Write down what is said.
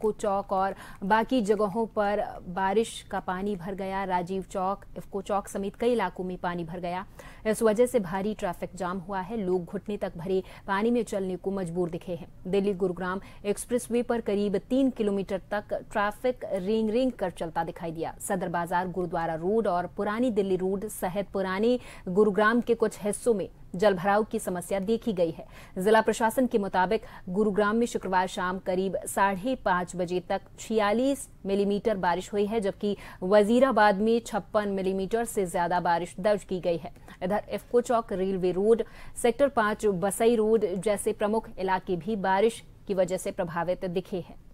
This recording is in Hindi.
इफ़्को चौक और बाकी जगहों पर बारिश का पानी भर गया राजीव चौक इफको चौक समेत कई इलाकों में पानी भर गया इस वजह से भारी ट्रैफिक जाम हुआ है लोग घुटने तक भरे पानी में चलने को मजबूर दिखे हैं दिल्ली गुरुग्राम एक्सप्रेस वे पर करीब तीन किलोमीटर तक ट्रैफिक रिंग रिंग कर चलता दिखाई दिया सदर बाजार गुरुद्वारा रोड और पुरानी दिल्ली रोड सहित पुरानी गुरुग्राम के कुछ हिस्सों में जलभराव की समस्या देखी गई है जिला प्रशासन के मुताबिक गुरुग्राम में शुक्रवार शाम करीब साढ़े पांच बजे तक छियालीस मिलीमीटर बारिश हुई है जबकि वजीराबाद में छप्पन मिलीमीटर से ज्यादा बारिश दर्ज की गई है इधर IFFCO Chowk railway road sector पांच बसई रोड जैसे प्रमुख इलाके भी बारिश की वजह से प्रभावित दिखे हैं